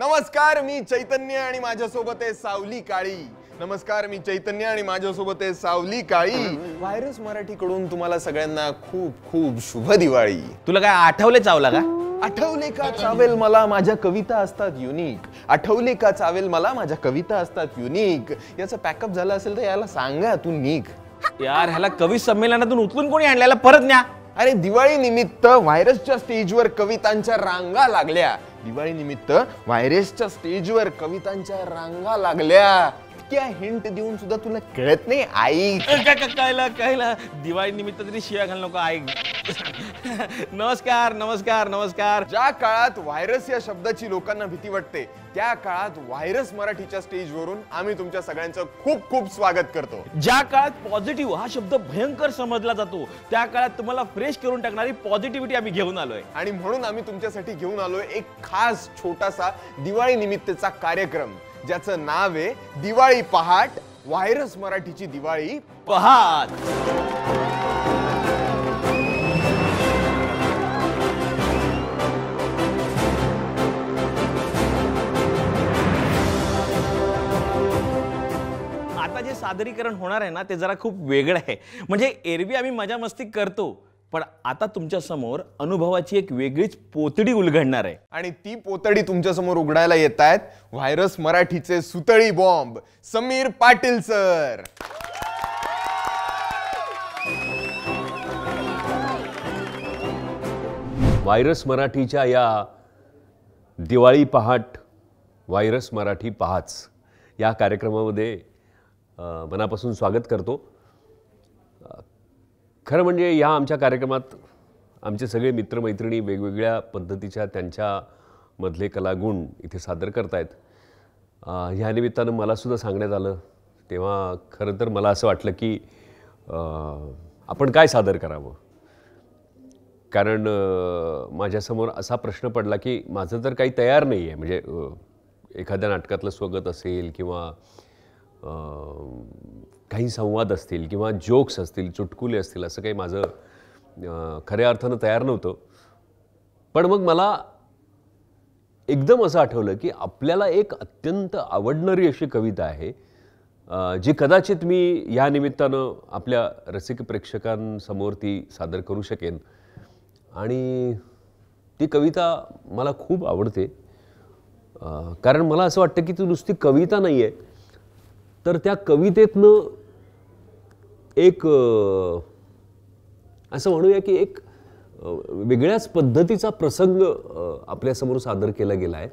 नमस्कार मी चैतन्य आणि माझ्यासोबत आहे सावली काळी नमस्कार मी चैतन्य आणि माझ्यासोबत आहे सावली काळी व्हायरस कडून तुम्हाला सगळ्यांना खूप खूप शुभ दिवाळी तुला काय आठवले चावला का आठवले का चावेल मला माझ्या कविता असतात युनिक आठवले का चावेल मला माझ्या कविता असतात युनिक याचं पॅकअप झालं असेल तर याला सांगा तू निक यार ह्याला कवी संमेलनातून उचलून कोणी आणल्याला परत न्या अरे दिवाळी निमित्त व्हायरसच्या स्टेजवर कवितांच्या रांगा लागल्या दिवाळीनिमित्त व्हायरसच्या स्टेजवर कवितांच्या रांगा लागल्या इतक्या हिंट देऊन सुद्धा तुला कळत नाही आई कळला दिवाळी निमित्त तरी शिया घाल नको आई नमस्कार नमस्कार नमस्कार ज्या काळात व्हायरस या शब्दाची लोकांना भीती वाटते त्या काळात व्हायरस मराठीच्या वरून आम्ही तुमच्या सगळ्यांचं खूप खूप स्वागत करतो ज्या काळात पॉझिटिव्ह हा शब्द भयंकर समजला जातो त्या काळात तुम्हाला फ्रेश करून टाकणारी पॉझिटिव्हिटी आम्ही घेऊन आलोय आणि म्हणून आम्ही तुमच्यासाठी घेऊन आलोय एक खास छोटासा दिवाळी निमित्तचा कार्यक्रम ज्याचं नाव आहे दिवाळी पहाट व्हायरस मराठीची दिवाळी पहाट आता जे सादरीकरण होणार आहे ना ते जरा खूप वेगळं आहे म्हणजे एरवी आम्ही मजा मस्ती करतो पण आता तुमच्यासमोर अनुभवाची एक वेगळीच पोतडी उलगडणार आहे आणि ती पोतडी तुमच्यासमोर उघडायला येत आहेत व्हायरस मराठीचे सुतळी bomb Sameer Patil sir Virus मराठीच्या या दिवाळी पहाट व्हायरस मराठी पहाच या कार्यक्रमामध्ये मनापासून स्वागत करतो खरं म्हणजे या आमच्या कार्यक्रमात आमचे सगळे मित्रमैत्रिणी वेगवेगळ्या पद्धतीच्या त्यांच्यामधले कलागुण इथे सादर करतायत ह्या निमित्तानं मलासुद्धा सांगण्यात आलं तेव्हा खरं तर मला असं वाटलं की आपण काय सादर करावं कारण माझ्यासमोर असा प्रश्न पडला की माझं तर काही तयार नाही आहे म्हणजे एखाद्या नाटकातलं स्वगत असेल किंवा काही संवाद असतील किंवा जोक्स असतील चुटकुले असतील असं काही माझं खऱ्या अर्थानं तयार नव्हतं पण मग मला एकदम असं आठवलं की आपल्याला एक अत्यंत आवडणारी अशी कविता आहे जी कदाचित मी या निमित्तानं आपल्या रसिक प्रेक्षकांसमोर ती सादर करू शकेन आणि ती कविता मला खूप आवडते कारण मला असं वाटतं की ती नुसती कविता नाही आहे तर त्या कवितेतनं एक असं म्हणूया की एक वेगळ्याच पद्धतीचा प्रसंग आपल्यासमोर सादर केला गेला आहे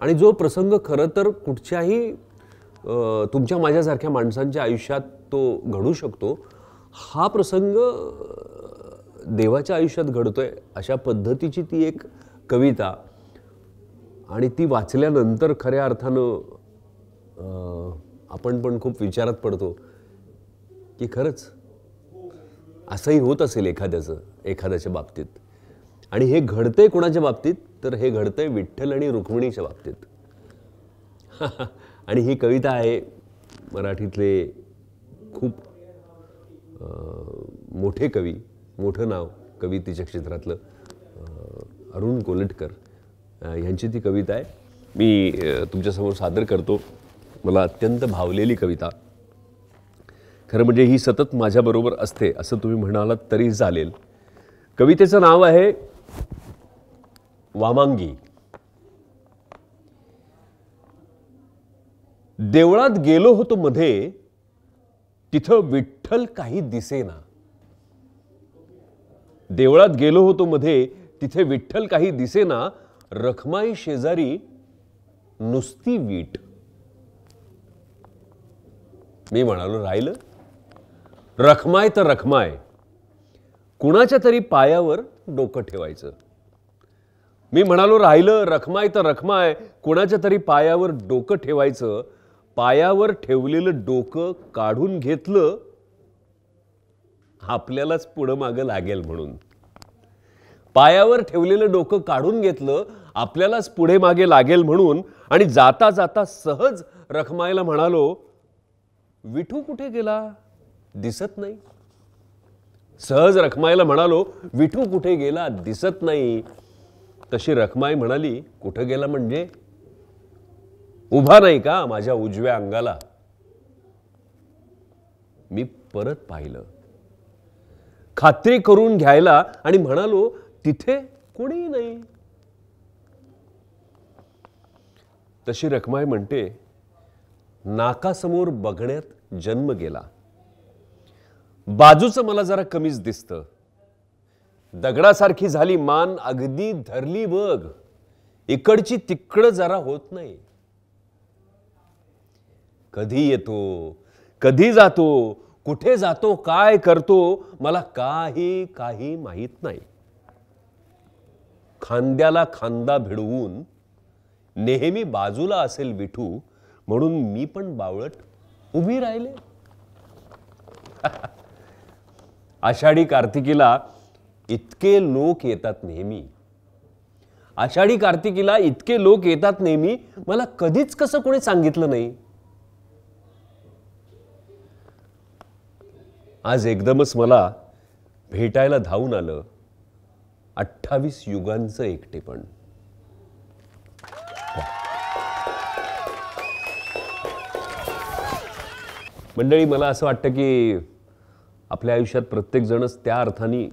आणि जो प्रसंग खरं तर कुठच्याही तुमच्या माझ्यासारख्या माणसांच्या आयुष्यात तो घडू शकतो हा प्रसंग देवाच्या आयुष्यात घडतोय अशा पद्धतीची ती एक कविता आणि ती वाचल्यानंतर खऱ्या अर्थानं आपण पण खूप विचारात पडतो की खरंच असंही होत असेल एखाद्याचं एखाद्याच्या बाबतीत आणि हे घडतंय कोणाच्या बाबतीत तर हे घडतंय विठ्ठल आणि रुक्मिणीच्या बाबतीत आणि ही कविता आहे मराठीतले खूप मोठे कवी मोठं नाव कवितेच्या क्षेत्रातलं अरुण कोलटकर ह्यांची ती कविता आहे मी तुमच्यासमोर सादर करतो मला अत्यंत भावलेली कविता खरं म्हणजे ही सतत माझ्याबरोबर असते असं तुम्ही म्हणालात तरी चालेल कवितेचं नाव आहे वामांगी देवळात गेलो होतो मध्ये तिथं विठ्ठल काही दिसेना देवळात गेलो होतो मध्ये तिथे विठ्ठल काही दिसेना रखमाई शेजारी नुसती वीट मी म्हणालो राहिलं रखमाय तर रखमाय कुणाच्या तरी पायावर डोकं ठेवायचं मी म्हणालो राहिलं रखमाय तर रखमाय कुणाच्या तरी पायावर डोकं ठेवायचं पायावर ठेवलेलं डोकं काढून घेतलं आपल्यालाच पुढं मागं लागेल म्हणून पायावर ठेवलेलं डोकं काढून घेतलं आपल्यालाच पुढे मागे लागेल म्हणून आणि जाता जाता सहज रखमायला म्हणालो विठू कुठे गेला दिसत नाही सहज रखमायला म्हणालो विठू कुठे गेला दिसत नाही तशी रखमाई म्हणाली कुठे गेला म्हणजे उभा नाही का माझ्या उजव्या अंगाला मी परत पाहिलं खात्री करून घ्यायला आणि म्हणालो तिथे कोणी नाही तशी रखमाई म्हणते नाकासमोर बघण्यात जन्म गेला बाजूचं मला जरा कमीच दिसतं दगडासारखी झाली मान अगदी धरली बघ इकडची तिकडं जरा होत नाही कधी येतो कधी जातो कुठे जातो काय करतो मला काही काही माहीत नाही खांद्याला खांदा भिडवून नेहमी बाजूला असेल विठू म्हणून मी पण बावळट उभी राहिले आषाढी कार्तिकीला इतके लोक येतात नेहमी आषाढी कार्तिकीला इतके लोक येतात नेहमी मला कधीच कसं कोणी सांगितलं नाही आज एकदमच मला भेटायला धावून आलं अठ्ठावीस युगांचं एकटेपण मंडळी मला असं वाटतं की आपल्या आयुष्यात प्रत्येकजणच त्या अर्थाने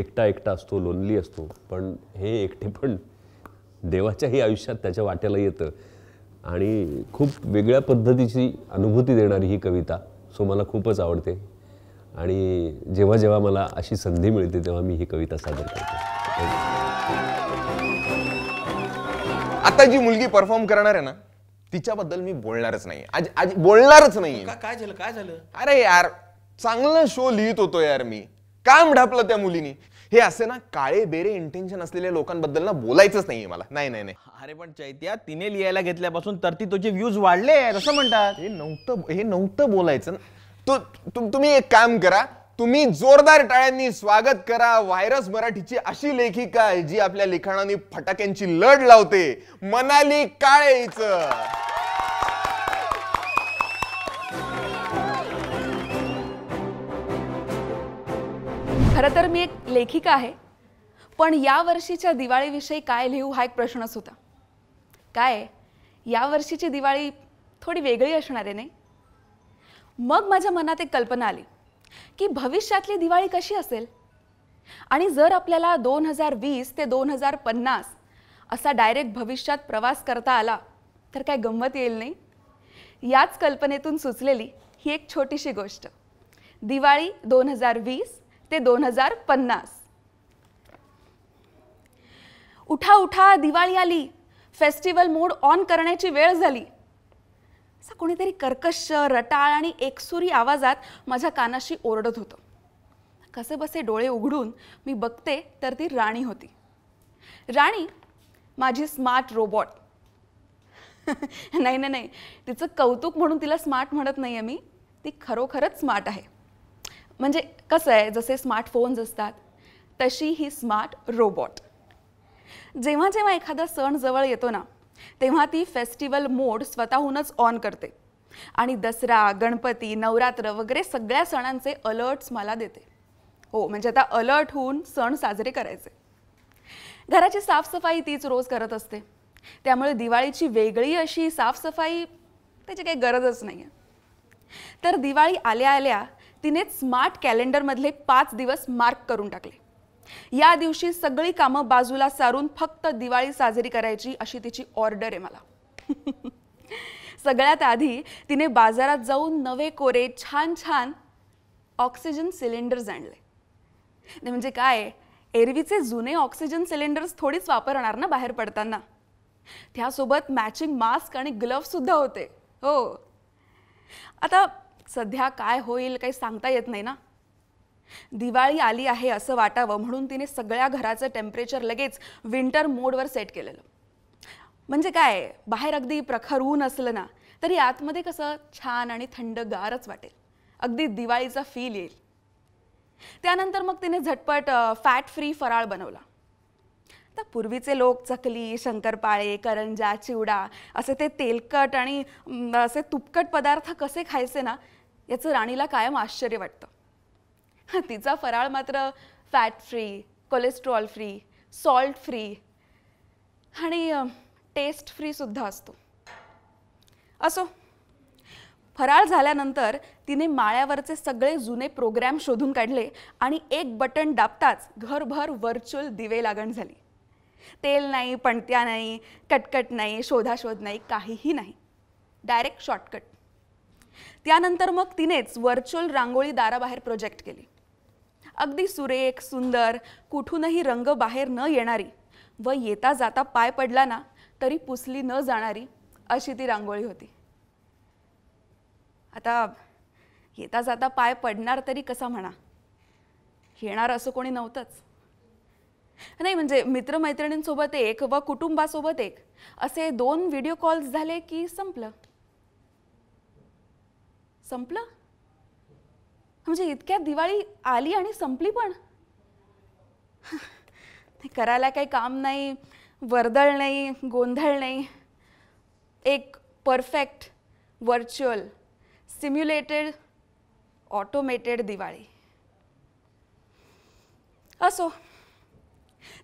एकटा एकटा असतो लोनली असतो पण हे एकटे पण देवाच्याही आयुष्यात त्याच्या वाट्याला येतं आणि खूप वेगळ्या पद्धतीची अनुभूती देणारी ही कविता सो मला खूपच आवडते आणि जेव्हा जेव्हा मला अशी संधी मिळते तेव्हा मी ही कविता सादर करतो आता जी मुलगी परफॉर्म करणार आहे ना तिच्याबद्दल मी बोलणारच नाही आज आज बोलणारच नाही काय झालं काय झालं अरे यार चांगला शो लिहित होतो यार मी काम ढापलं त्या मुलीनी हे असे ना काळे बेरे इंटेन्शन असलेल्या लोकांबद्दल ना बोलायचंच नाहीये मला नाही नाही नाही अरे पण चैत्या तिने लिहायला घेतल्यापासून तर ती तुझे व्ह्यूज वाढले असं म्हणतात हे नव्हतं हे नव्हतं बोलायचं तुम्ही एक काम करा तुम्ही जोरदार टाळ्यांनी स्वागत करा व्हायरस मराठीची अशी लेखिका आहे जी आपल्या लिखाणाने फटाक्यांची लढ लावते मनाली काळेच खरं तर मी एक लेखिका आहे पण या वर्षीच्या दिवाळीविषयी काय लिहू हा एक प्रश्नच होता काय या वर्षीची दिवाळी थोडी वेगळी असणार आहे नाही मग माझ्या मनात एक कल्पना आली की भविष्यातली दिवाळी कशी असेल आणि जर आपल्याला दोन हजार वीस ते दोन हजार पन्नास असा डायरेक्ट भविष्यात प्रवास करता आला तर काय गंमत येईल नाही याच कल्पनेतून सुचलेली ही एक छोटीशी गोष्ट दिवाळी दोन हजार वीस ते दोन हजार पन्नास उठा उठा दिवाळी आली फेस्टिवल मोड ऑन करण्याची वेळ झाली असा कोणीतरी कर्कश रटाळ आणि एकसुरी आवाजात माझ्या कानाशी ओरडत होतं कसे बसे डोळे उघडून मी बघते तर ती राणी होती राणी माझी स्मार्ट रोबॉट नाही नाही नाही तिचं कौतुक म्हणून तिला स्मार्ट म्हणत नाही आहे मी ती खरोखरच स्मार्ट आहे म्हणजे कसं आहे जसे स्मार्टफोन्स असतात तशी ही स्मार्ट रोबोट जेव्हा जेव्हा एखादा सण जवळ येतो ना तेव्हा ती फेस्टिवल मोड स्वतःहूनच ऑन करते आणि दसरा गणपती नवरात्र वगैरे सगळ्या सणांचे अलर्ट्स मला देते हो म्हणजे आता अलर्ट होऊन सण साजरे करायचे घराची साफसफाई तीच रोज करत असते त्यामुळे दिवाळीची वेगळी अशी साफसफाई त्याची काही गरजच नाही आहे तर दिवाळी आल्या आल्या तिने स्मार्ट कॅलेंडरमधले पाच दिवस मार्क करून टाकले या दिवशी सगळी कामं बाजूला सारून फक्त दिवाळी साजरी करायची अशी तिची ऑर्डर आहे मला सगळ्यात आधी तिने बाजारात जाऊन नवे कोरे छान छान ऑक्सिजन सिलेंडर्स आणले म्हणजे काय एरवीचे जुने ऑक्सिजन सिलेंडर्स थोडीच वापरणार ना बाहेर पडताना त्यासोबत मॅचिंग मास्क आणि ग्लव्हसुद्धा होते हो आता सध्या काय होईल काही सांगता येत नाही ना दिवाळी आली आहे असं वाटावं म्हणून तिने सगळ्या घराचं टेम्परेचर लगेच विंटर मोडवर सेट केलेलं म्हणजे काय बाहेर अगदी प्रखर ऊन असलं ना तरी आतमध्ये कसं छान आणि थंडगारच वाटेल अगदी दिवाळीचा फील येईल त्यानंतर मग तिने झटपट फॅट फ्री फराळ बनवला आता पूर्वीचे लोक चकली शंकरपाळे करंजा चिवडा असे ते तेलकट आणि असे तुपकट पदार्थ कसे खायचे ना याचं राणीला कायम आश्चर्य वाटतं तिचा फराळ मात्र fat free cholesterol free salt free आणि टेस्ट फ्रीसुद्धा असतो असो फराळ झाल्यानंतर तिने माळ्यावरचे सगळे जुने प्रोग्रॅम शोधून काढले आणि एक बटन दाबताच घरभर व्हर्च्युअल दिवे लागण झाली तेल नाही पणत्या नाही कटकट नाही शोधाशोध नाही काहीही नाही डायरेक्ट शॉर्टकट त्यानंतर मग तिनेच व्हर्च्युअल रांगोळी दाराबाहेर प्रोजेक्ट केली अगदी सुरेख सुंदर कुठूनही रंग बाहेर न येणारी व येता जाता पाय पडला ना तरी पुसली न जाणारी अशी ती रांगोळी होती आता येता जाता पाय पडणार तरी कसा म्हणा येणार असं कोणी नव्हतंच नाही म्हणजे मित्रमैत्रिणींसोबत एक व कुटुंबासोबत एक असे दोन व्हिडिओ कॉल्स झाले की संपलं संपलं म्हणजे इतक्या दिवाळी आली आणि संपली पण करायला काही काम नाही वर्दळ नाही गोंधळ नाही एक perfect virtual simulated automated Diwali असो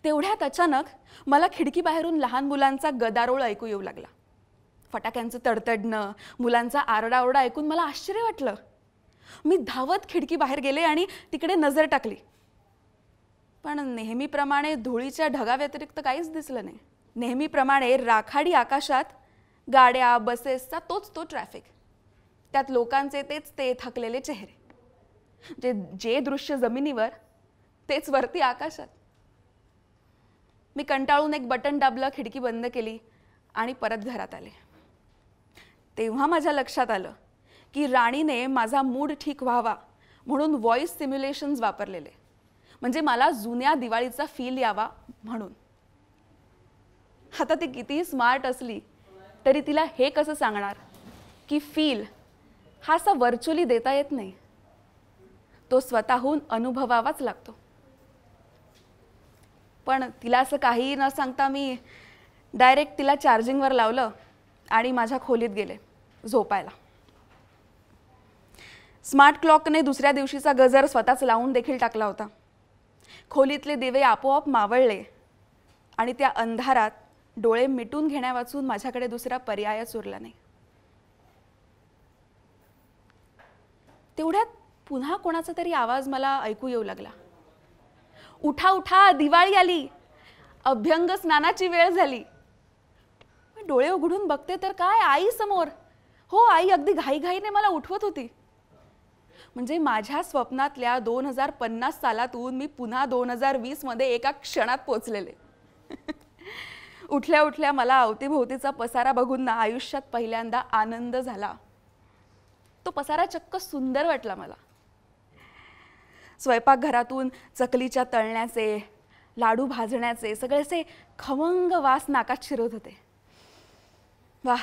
तेवढ्यात अचानक मला खिडकी बाहेरून लहान मुलांचा गदारोळ ऐकू येऊ लागला फटाक्यांचं तडतडणं मुलांचा आरडाओरडा ऐकून मला आश्चर्य वाटलं मी धावत खिडकी बाहेर गेले आणि तिकडे नजर टाकली पण नेहमीप्रमाणे धुळीच्या ढगाव्यतिरिक्त काहीच दिसलं नाही नेहमीप्रमाणे राखाडी आकाशात गाड्या बसेसचा तोच तो ट्रॅफिक त्यात लोकांचे तेच ते थकलेले चेहरे जे जे दृश्य जमिनीवर तेच वरती आकाशात मी कंटाळून एक बटन दाबलं खिडकी बंद केली आणि परत घरात आले तेव्हा माझ्या लक्षात आलं की राणीने माझा मूड ठीक व्हावा म्हणून व्हॉईस सिम्युलेशन्स वापरलेले म्हणजे मला जुन्या दिवाळीचा फील यावा म्हणून आता ती कितीही स्मार्ट असली तरी तिला हे कसं सांगणार की फील हा असा व्हर्च्युअली देता येत नाही तो स्वतःहून अनुभवावाच लागतो पण तिला असं काहीही न सांगता मी डायरेक्ट तिला चार्जिंगवर लावलं आणि माझ्या खोलीत गेले झोपायला स्मार्ट क्लॉकने दुसऱ्या दिवशीचा गजर स्वतःच लावून देखील टाकला होता खोलीतले दिवे आपोआप मावळले आणि त्या अंधारात डोळे मिटून घेण्यावाचून माझ्याकडे दुसरा पर्यायच उरला नाही तेवढ्यात पुन्हा कोणाचा तरी आवाज मला ऐकू येऊ लागला उठा उठा दिवाळी आली अभ्यंग स्नानाची वेळ झाली डोळे उघडून बघते तर काय आई समोर हो आई अगदी घाईघाईने मला उठवत होती म्हणजे माझ्या स्वप्नातल्या दोन हजार पन्नास सालातून मी पुन्हा दोन हजार वीसमध्ये एका क्षणात पोचलेले उठल्या उठल्या मला अवतीभोवतीचा पसारा बघून ना आयुष्यात पहिल्यांदा आनंद झाला तो पसारा चक्क सुंदर वाटला मला स्वयंपाकघरातून चकलीच्या तळण्याचे लाडू भाजण्याचे सगळे असे खमंग वास नाकात शिरत होते वा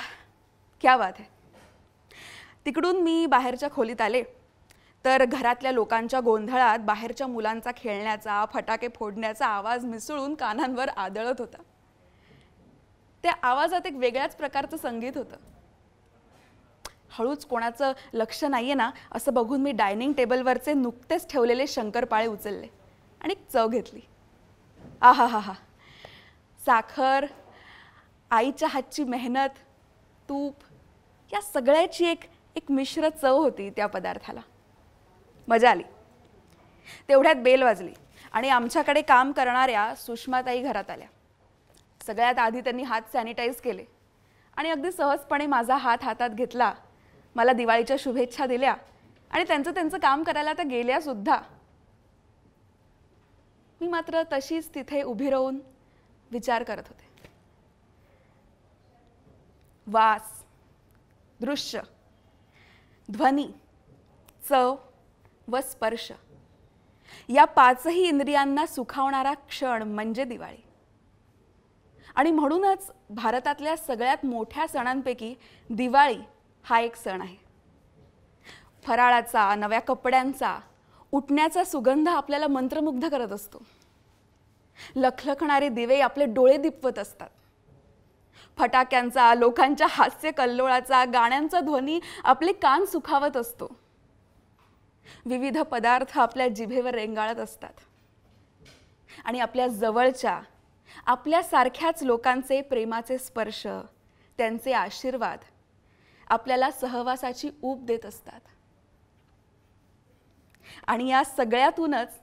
क्या बात आहे तिकडून मी बाहेरच्या खोलीत आले तर घरातल्या लोकांच्या गोंधळात बाहेरच्या मुलांचा खेळण्याचा फटाके फोडण्याचा आवाज मिसळून कानांवर आदळत होता त्या आवाजात एक वेगळ्याच प्रकारचं संगीत होतं हळूच कोणाचं लक्ष नाही आहे ना असं बघून मी डायनिंग टेबलवरचे नुकतेच ठेवलेले शंकरपाळे उचलले आणि चव घेतली आहा हा हा साखर आईच्या हातची मेहनत तूप या सगळ्याची एक एक मिश्र चव होती त्या पदार्थाला मजा आली तेवढ्यात बेल वाजली आणि आमच्याकडे काम करणाऱ्या सुषमाताई घरात आल्या सगळ्यात आधी त्यांनी हात सॅनिटाईज केले आणि अगदी सहजपणे माझा हात हातात घेतला मला दिवाळीच्या शुभेच्छा दिल्या आणि त्यांचं त्यांचं काम करायला तर गेल्यासुद्धा मी मात्र तशीच तिथे उभी राहून विचार करत होते वास दृश्य ध्वनी चव व स्पर्श या पाचही इंद्रियांना सुखावणारा क्षण म्हणजे दिवाळी आणि म्हणूनच भारतातल्या सगळ्यात मोठ्या सणांपैकी दिवाळी हा एक सण आहे फराळाचा नव्या कपड्यांचा उठण्याचा सुगंध आपल्याला मंत्रमुग्ध करत असतो लखलखणारे दिवे आपले डोळे दिपवत असतात फटाक्यांचा लोकांच्या हास्य कल्लोळाचा गाण्यांचा ध्वनी आपले कान सुखावत असतो विविध पदार्थ आपल्या जिभेवर रेंगाळत असतात आणि आपल्या जवळच्या आपल्यासारख्याच लोकांचे प्रेमाचे स्पर्श त्यांचे आशीर्वाद आपल्याला सहवासाची ऊब देत असतात आणि या सगळ्यातूनच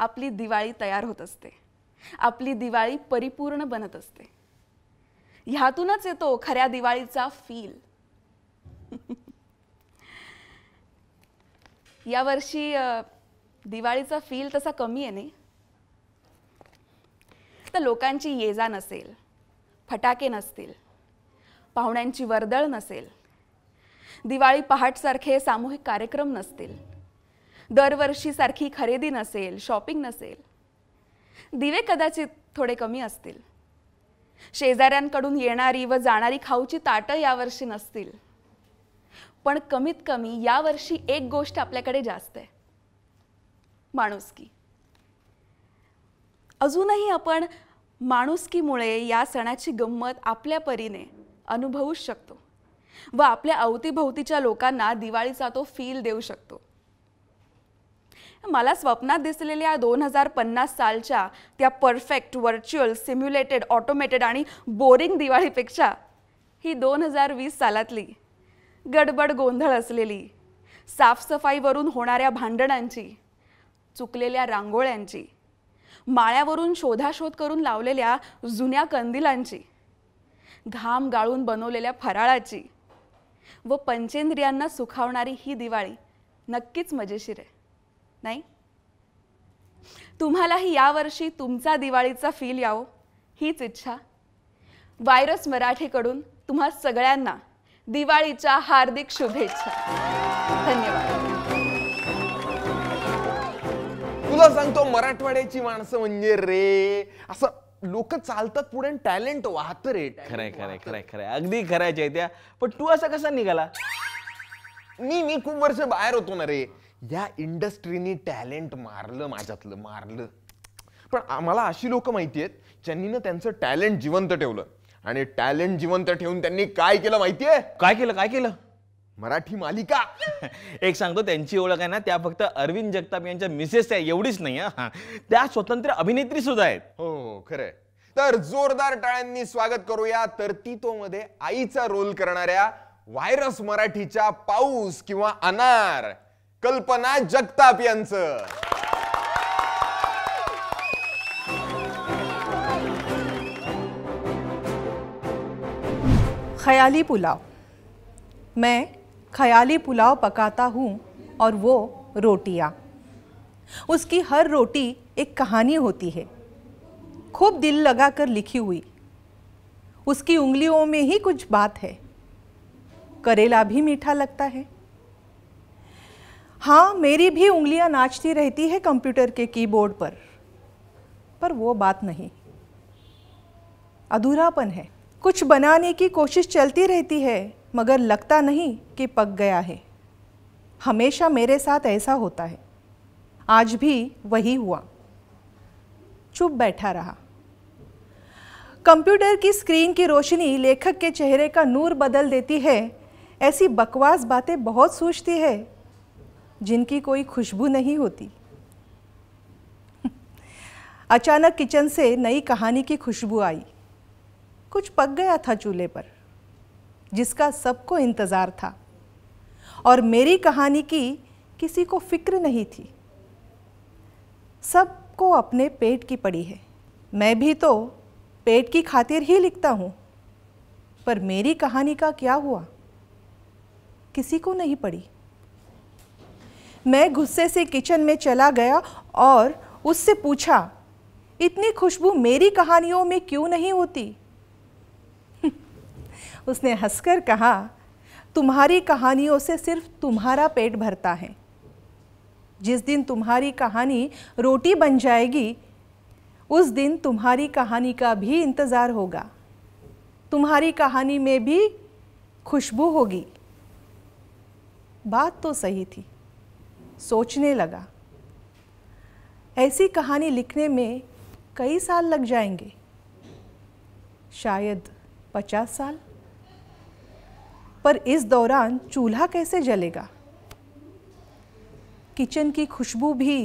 आपली दिवाळी तयार होत असते आपली दिवाळी परिपूर्ण बनत असते ह्यातूनच येतो खऱ्या दिवाळीचा फील यावर्षी दिवाळीचा फील तसा कमी आहे नाही तर लोकांची ये जा नसेल फटाके नसतील पाहुण्यांची वर्दळ नसेल दिवाळी पहाटसारखे सामूहिक कार्यक्रम नसतील दरवर्षीसारखी खरेदी नसेल शॉपिंग नसेल दिवे कदाचित थोडे कमी असतील शेजाऱ्यांकडून येणारी व जाणारी खाऊची ताटं यावर्षी नसतील पण कमीत कमी यावर्षी एक गोष्ट आपल्याकडे जास्त आहे माणुसकी अजूनही आपण माणुसकीमुळे या सणाची गंमत आपल्या परीने अनुभवूच शकतो व आपल्या अवतीभोवतीच्या लोकांना दिवाळीचा तो फील देऊ शकतो मला स्वप्नात दिसलेल्या दोन हजार पन्नास सालच्या त्या परफेक्ट व्हर्च्युअल सिम्युलेटेड ऑटोमेटेड आणि बोरिंग दिवाळीपेक्षा ही दोन हजार वीस सालातली गडबड गोंधळ असलेली साफसफाईवरून होणाऱ्या भांडणांची चुकलेल्या रांगोळ्यांची माळ्यावरून शोधाशोध करून लावलेल्या जुन्या कंदिलांची घाम गाळून बनवलेल्या फराळाची व पंचेंद्रियांना सुखावणारी ही दिवाळी नक्कीच मजेशीर आहे नाही तुम्हालाही यावर्षी तुमचा दिवाळीचा फील यावो हीच इच्छा व्हायरस मराठीकडून तुम्हा सगळ्यांना दिवाळीच्या हार्दिक शुभेच्छा धन्यवाद तुला सांगतो मराठवाड्याची माणसं म्हणजे रे असं लोक चालतात पुढे टॅलेंट वाहत रे खरंय खरंय खरंय खरंय अगदी खरायच्या त्या पण तू असं कसा निघाला मी मी खूप वर्ष बाहेर होतो ना रे या इंडस्ट्रीनी टॅलेंट मारलं माझ्यातलं मारलं पण मला अशी लोक माहिती आहेत ज्यांनी ना त्यांचं टॅलेंट जिवंत ठेवलं आणि टॅलेंट जिवंत ठेवून त्यांनी काय केलं माहितीये काय केलं काय केलं मराठी मालिका एक सांगतो त्यांची ओळख आहे ना त्या फक्त अरविंद जगताप यांच्या मिसेस आहे एवढीच नाही त्या स्वतंत्र अभिनेत्री सुद्धा आहेत हो खरंय तर जोरदार टाळ्यांनी स्वागत करूया तर तो मध्ये आईचा रोल करणाऱ्या व्हायरस मराठीच्या पाऊस किंवा अनार कल्पना जगताप खयाली पुलाव मैं खयाली पुलाव पकाता हूँ और वो रोटियाँ उसकी हर रोटी एक कहानी होती है खूब दिल लगा कर लिखी हुई उसकी उंगलियों में ही कुछ बात है करेला भी मीठा लगता है हाँ मेरी भी उंगलियां नाचती रहती है कंप्यूटर के कीबोर्ड पर पर वो बात नहीं अधूरापन है कुछ बनाने की कोशिश चलती रहती है मगर लगता नहीं कि पक गया है हमेशा मेरे साथ ऐसा होता है आज भी वही हुआ चुप बैठा रहा कंप्यूटर की स्क्रीन की रोशनी लेखक के चेहरे का नूर बदल देती है ऐसी बकवास बातें बहुत सोचती है जिनकी कोई खुशबू नहीं होती अचानक किचन से नई कहानी की खुशबू आई कुछ पक गया था चूल्हे पर जिसका सबको इंतज़ार था और मेरी कहानी की किसी को फिक्र नहीं थी सबको अपने पेट की पड़ी है मैं भी तो पेट की खातिर ही लिखता हूँ पर मेरी कहानी का क्या हुआ किसी को नहीं पड़ी मैं गुस्से से किचन में चला गया और उससे पूछा इतनी खुशबू मेरी कहानियों में क्यों नहीं होती उसने हंसकर कहा तुम्हारी कहानियों से सिर्फ तुम्हारा पेट भरता है जिस दिन तुम्हारी कहानी रोटी बन जाएगी उस दिन तुम्हारी कहानी का भी इंतज़ार होगा तुम्हारी कहानी में भी खुशबू होगी बात तो सही थी सोचने लगा ऐसी कहानी लिखने में कई साल लग जाएंगे शायद पचास साल पर इस दौरान चूल्हा कैसे जलेगा किचन की खुशबू भी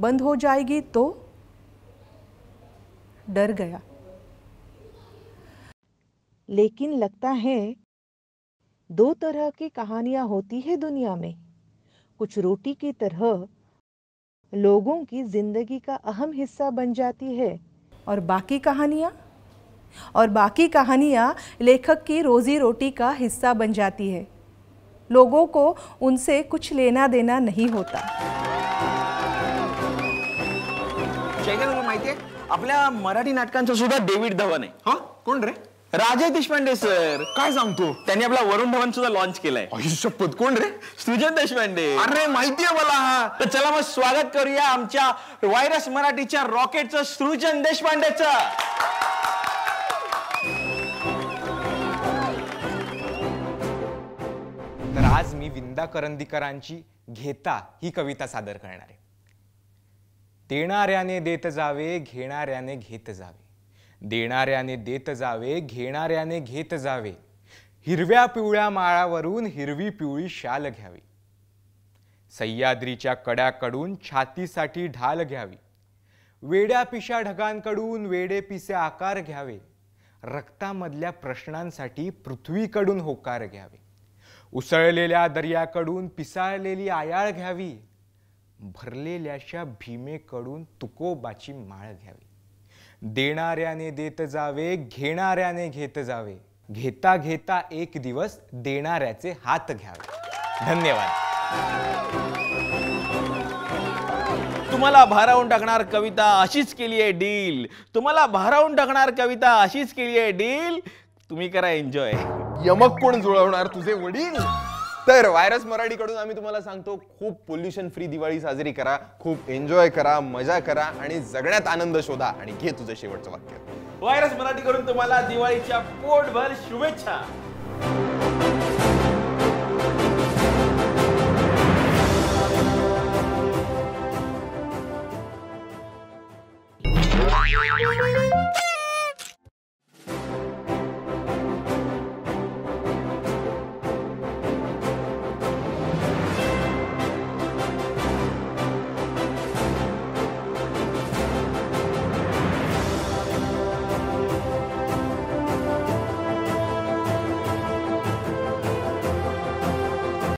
बंद हो जाएगी तो डर गया लेकिन लगता है दो तरह की कहानियां होती है दुनिया में कुछ रोटी की तरह लोगों की ज़िंदगी का अहम हिस्सा बन जाती है और बाकी कहानियाँ और बाकी कहानियाँ लेखक की रोज़ी रोटी का हिस्सा बन जाती है लोगों को उनसे कुछ लेना देना नहीं होता आपल्या मराठी नाटकांचा सुद्धा डेव्हिड धवन आहे हा कोण रे राजे देशपांडे सर काय सांगतो त्यांनी आपला वरुण धवन सुद्धा लॉन्च केलाय शपथ कोण रे सुजन देशपांडे अरे माहितीये मला हा तर चला मग स्वागत करूया आमच्या व्हायरस मराठीच्या रॉकेटचं सृजन देशपांडेच तर आज मी विंदा करंदीकरांची घेता ही कविता सादर करणार आहे देणाऱ्याने देत जावे घेणाऱ्याने घेत जावे देणाऱ्याने देत जावे घेणाऱ्याने घेत जावे हिरव्या पिवळ्या माळावरून हिरवी पिवळी शाल घ्यावी सह्याद्रीच्या कड्याकडून छातीसाठी ढाल घ्यावी वेड्या पिशा ढगांकडून वेडे पिसे आकार घ्यावे रक्तामधल्या प्रश्नांसाठी पृथ्वीकडून होकार घ्यावे उसळलेल्या दर्याकडून पिसाळलेली आयाळ घ्यावी भरलेल्याशा भीमेकडून तुकोबाची माळ घ्यावी देणाऱ्याने देत जावे घेणाऱ्याने घेत जावे घेता घेता एक दिवस देणाऱ्याचे हात घ्यावे धन्यवाद तुम्हाला भारावून टाकणार कविता अशीच केली आहे डील तुम्हाला भारावून टाकणार कविता अशीच केली आहे डील तुम्ही करा एन्जॉय यमक कोण जुळवणार तुझे वडील तर व्हायरस मराठीकडून आम्ही तुम्हाला सांगतो खूप पोल्युशन फ्री दिवाळी साजरी करा खूप एन्जॉय करा मजा करा आणि जगण्यात आनंद शोधा आणि घे तुझं शेवटचं वाक्य व्हायरस मराठीकडून तुम्हाला दिवाळीच्या पोटभर शुभेच्छा